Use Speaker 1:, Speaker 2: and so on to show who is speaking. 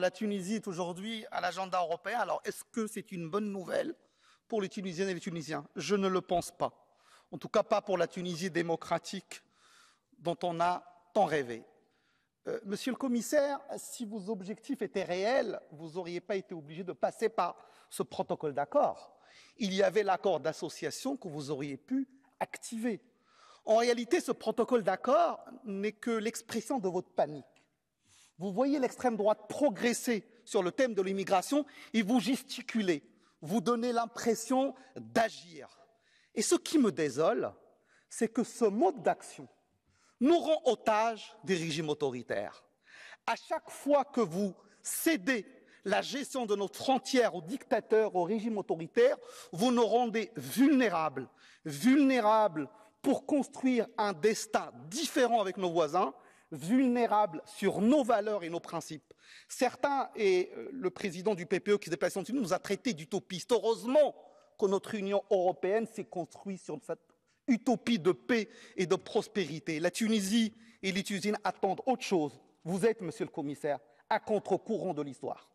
Speaker 1: La Tunisie est aujourd'hui à l'agenda européen. Alors, est-ce que c'est une bonne nouvelle pour les Tunisiennes et les Tunisiens Je ne le pense pas. En tout cas, pas pour la Tunisie démocratique dont on a tant rêvé. Euh, monsieur le commissaire, si vos objectifs étaient réels, vous n'auriez pas été obligé de passer par ce protocole d'accord. Il y avait l'accord d'association que vous auriez pu activer. En réalité, ce protocole d'accord n'est que l'expression de votre panique vous voyez l'extrême droite progresser sur le thème de l'immigration et vous gesticulez, vous donnez l'impression d'agir. Et ce qui me désole, c'est que ce mode d'action nous rend otages des régimes autoritaires. À chaque fois que vous cédez la gestion de nos frontières aux dictateurs, aux régimes autoritaires, vous nous rendez vulnérables, vulnérables pour construire un destin différent avec nos voisins vulnérables sur nos valeurs et nos principes. Certains, et euh, le président du PPE qui s'est passé en nous a traités d'utopistes. Heureusement que notre Union européenne s'est construite sur cette utopie de paix et de prospérité. La Tunisie et les Tunisiennes attendent autre chose. Vous êtes, monsieur le commissaire, à contre-courant de l'histoire.